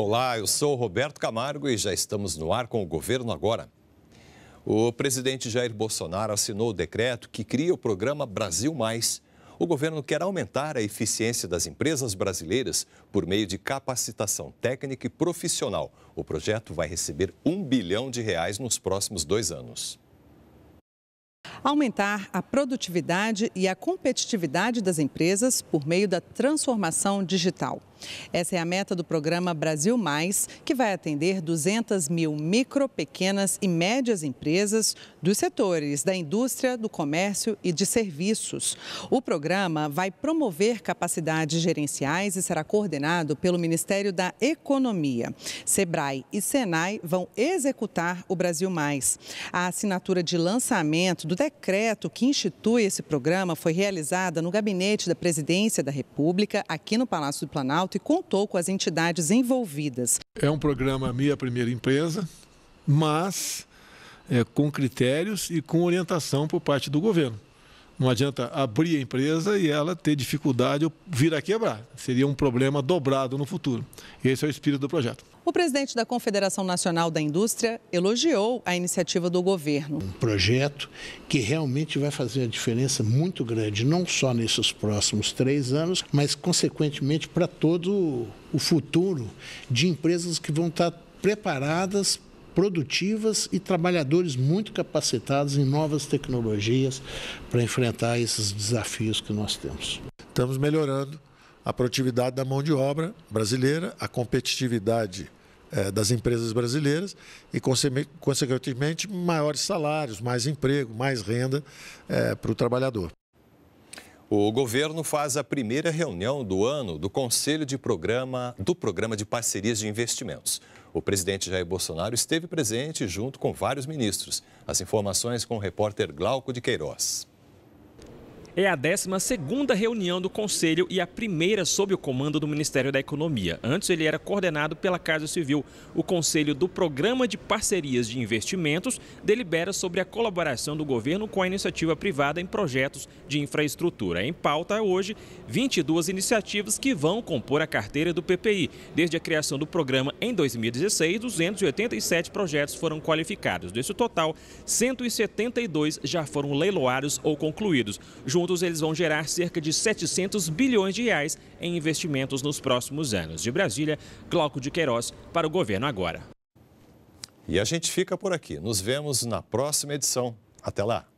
Olá, eu sou Roberto Camargo e já estamos no ar com o governo agora. O presidente Jair Bolsonaro assinou o decreto que cria o programa Brasil Mais. O governo quer aumentar a eficiência das empresas brasileiras por meio de capacitação técnica e profissional. O projeto vai receber um bilhão de reais nos próximos dois anos. Aumentar a produtividade e a competitividade das empresas por meio da transformação digital. Essa é a meta do programa Brasil Mais, que vai atender 200 mil micro, pequenas e médias empresas dos setores da indústria, do comércio e de serviços. O programa vai promover capacidades gerenciais e será coordenado pelo Ministério da Economia. Sebrae e Senai vão executar o Brasil Mais. A assinatura de lançamento do decreto que institui esse programa foi realizada no gabinete da Presidência da República, aqui no Palácio do Planalto Planalto e contou com as entidades envolvidas. É um programa Minha Primeira Empresa, mas é, com critérios e com orientação por parte do governo. Não adianta abrir a empresa e ela ter dificuldade ou vir a quebrar. Seria um problema dobrado no futuro. Esse é o espírito do projeto. O presidente da Confederação Nacional da Indústria elogiou a iniciativa do governo. Um projeto que realmente vai fazer a diferença muito grande, não só nesses próximos três anos, mas, consequentemente, para todo o futuro de empresas que vão estar preparadas produtivas e trabalhadores muito capacitados em novas tecnologias para enfrentar esses desafios que nós temos. Estamos melhorando a produtividade da mão de obra brasileira, a competitividade eh, das empresas brasileiras e, consequentemente, maiores salários, mais emprego, mais renda eh, para o trabalhador. O governo faz a primeira reunião do ano do Conselho de Programa do Programa de Parcerias de Investimentos. O presidente Jair Bolsonaro esteve presente junto com vários ministros. As informações com o repórter Glauco de Queiroz. É a 12 reunião do Conselho e a primeira sob o comando do Ministério da Economia. Antes ele era coordenado pela Casa Civil. O Conselho do Programa de Parcerias de Investimentos delibera sobre a colaboração do governo com a iniciativa privada em projetos de infraestrutura. Em pauta hoje, 22 iniciativas que vão compor a carteira do PPI. Desde a criação do programa em 2016, 287 projetos foram qualificados. Desse total, 172 já foram leiloados ou concluídos. Junto juntos, eles vão gerar cerca de 700 bilhões de reais em investimentos nos próximos anos. De Brasília, Glauco de Queiroz para o Governo Agora. E a gente fica por aqui. Nos vemos na próxima edição. Até lá!